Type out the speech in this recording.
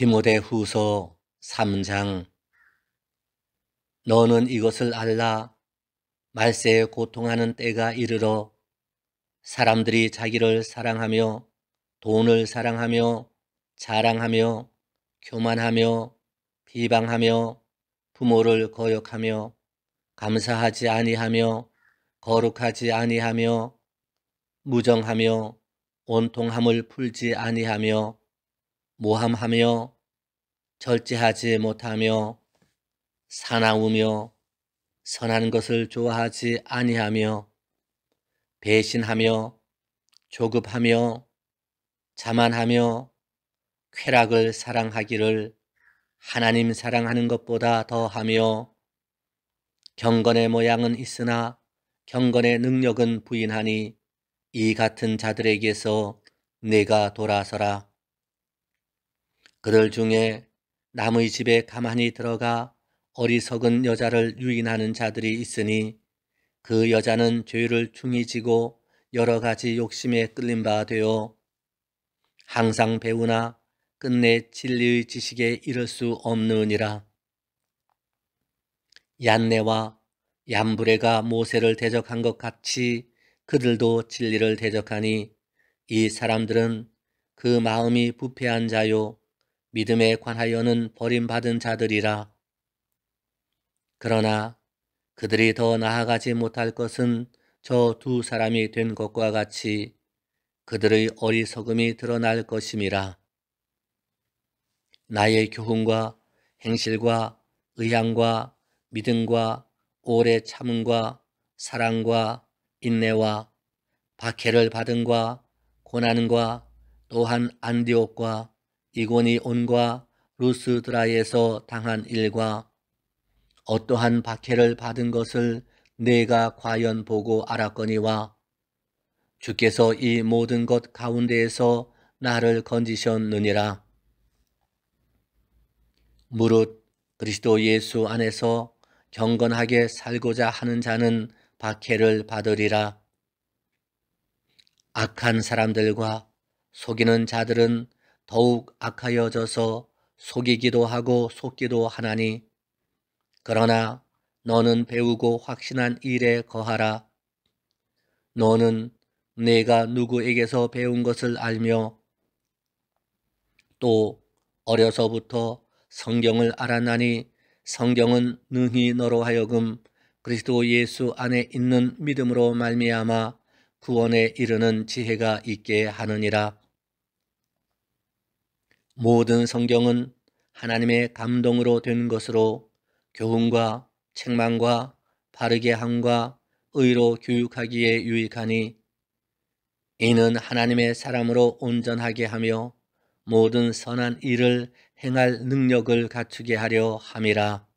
디모데후서 3장 너는 이것을 알라 말세에 고통하는 때가 이르러 사람들이 자기를 사랑하며 돈을 사랑하며 자랑하며 교만하며 비방하며 부모를 거역하며 감사하지 아니하며 거룩하지 아니하며 무정하며 온통함을 풀지 아니하며 모함하며 절제하지 못하며 사나우며 선한 것을 좋아하지 아니하며 배신하며 조급하며 자만하며 쾌락을 사랑하기를 하나님 사랑하는 것보다 더하며 경건의 모양은 있으나 경건의 능력은 부인하니 이 같은 자들에게서 내가 돌아서라. 그들 중에 남의 집에 가만히 들어가 어리석은 여자를 유인하는 자들이 있으니 그 여자는 죄를 충이 지고 여러 가지 욕심에 끌린 바 되어 항상 배우나 끝내 진리의 지식에 이를 수 없느니라. 얀네와 얀브레가 모세를 대적한 것 같이 그들도 진리를 대적하니 이 사람들은 그 마음이 부패한 자요 믿음에 관하여는 버림받은 자들이라. 그러나 그들이 더 나아가지 못할 것은 저 두 사람이 된 것과 같이 그들의 어리석음이 드러날 것임이라. 나의 교훈과 행실과 의향과 믿음과 오래 참음과 사랑과 인내와 박해를 받음과 고난과 또한 안디옥과 이곤이 온과 루스드라에서 당한 일과 어떠한 박해를 받은 것을 내가 과연 보고 알았거니와 주께서 이 모든 것 가운데에서 나를 건지셨느니라. 무릇 그리스도 예수 안에서 경건하게 살고자 하는 자는 박해를 받으리라. 악한 사람들과 속이는 자들은 더욱 악하여져서 속이기도 하고 속기도 하나니 그러나 너는 배우고 확신한 일에 거하라. 너는 내가 누구에게서 배운 것을 알며 또 어려서부터 성경을 알았나니 성경은 능히 너로 하여금 그리스도 예수 안에 있는 믿음으로 말미암아 구원에 이르는 지혜가 있게 하느니라. 모든 성경은 하나님의 감동으로 된 것으로 교훈과 책망과 바르게 함과 의로 교육하기에 유익하니 이는 하나님의 사람으로 온전하게 하며 모든 선한 일을 행할 능력을 갖추게 하려 함이라.